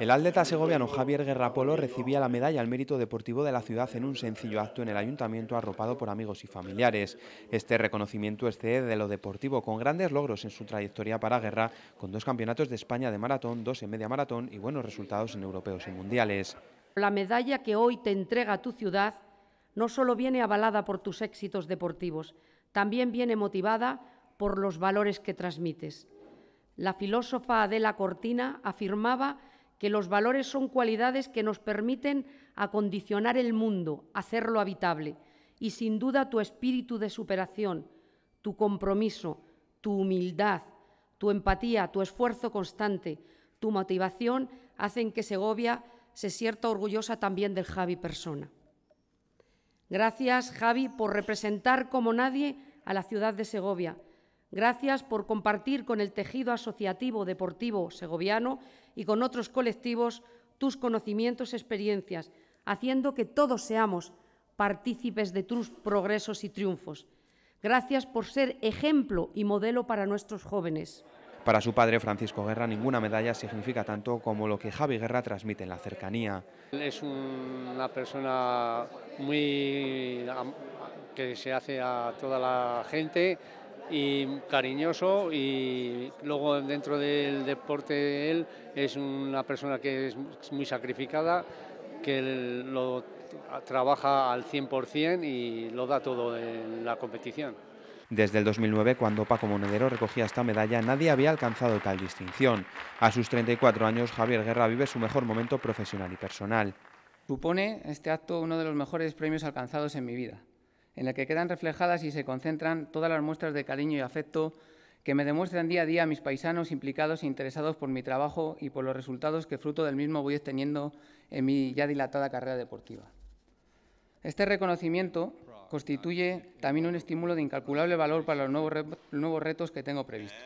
El atleta segoviano Javier Guerrapolo recibía la medalla al mérito deportivo de la ciudad en un sencillo acto en el ayuntamiento arropado por amigos y familiares. Este reconocimiento excede de lo deportivo con grandes logros en su trayectoria para guerra, con dos campeonatos de España de maratón, dos en media maratón y buenos resultados en europeos y mundiales. La medalla que hoy te entrega tu ciudad no solo viene avalada por tus éxitos deportivos, también viene motivada por los valores que transmites. La filósofa Adela Cortina afirmaba que los valores son cualidades que nos permiten acondicionar el mundo, hacerlo habitable, y sin duda tu espíritu de superación, tu compromiso, tu humildad, tu empatía, tu esfuerzo constante, tu motivación hacen que Segovia se sienta orgullosa también del Javi persona. Gracias, Javi, por representar como nadie a la ciudad de Segovia Gracias por compartir con el tejido asociativo deportivo segoviano y con otros colectivos tus conocimientos y experiencias, haciendo que todos seamos partícipes de tus progresos y triunfos. Gracias por ser ejemplo y modelo para nuestros jóvenes. Para su padre Francisco Guerra, ninguna medalla significa tanto como lo que Javi Guerra transmite en la cercanía. Es una persona muy que se hace a toda la gente, y cariñoso y luego dentro del deporte él es una persona que es muy sacrificada, que lo trabaja al 100% y lo da todo en la competición. Desde el 2009, cuando Paco Monedero recogía esta medalla, nadie había alcanzado tal distinción. A sus 34 años, Javier Guerra vive su mejor momento profesional y personal. Supone este acto uno de los mejores premios alcanzados en mi vida en la que quedan reflejadas y se concentran todas las muestras de cariño y afecto que me demuestran día a día mis paisanos implicados e interesados por mi trabajo y por los resultados que fruto del mismo voy obteniendo en mi ya dilatada carrera deportiva. Este reconocimiento constituye también un estímulo de incalculable valor para los nuevos, nuevos retos que tengo previstos.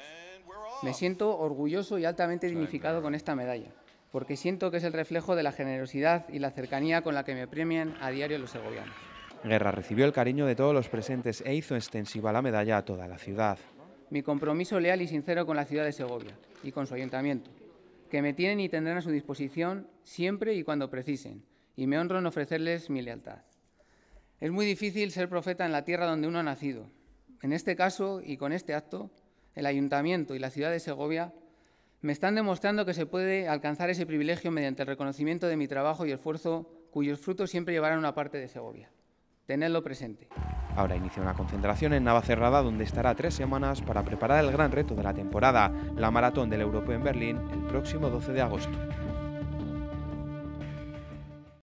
Me siento orgulloso y altamente dignificado con esta medalla, porque siento que es el reflejo de la generosidad y la cercanía con la que me premian a diario los segovianos. Guerra recibió el cariño de todos los presentes e hizo extensiva la medalla a toda la ciudad. Mi compromiso leal y sincero con la ciudad de Segovia y con su ayuntamiento, que me tienen y tendrán a su disposición siempre y cuando precisen, y me honro en ofrecerles mi lealtad. Es muy difícil ser profeta en la tierra donde uno ha nacido. En este caso y con este acto, el ayuntamiento y la ciudad de Segovia me están demostrando que se puede alcanzar ese privilegio mediante el reconocimiento de mi trabajo y esfuerzo, cuyos frutos siempre llevarán una parte de Segovia. ...tenerlo presente. Ahora inicia una concentración en Navacerrada donde estará tres semanas para preparar el gran reto de la temporada, la maratón del Europeo en Berlín, el próximo 12 de agosto.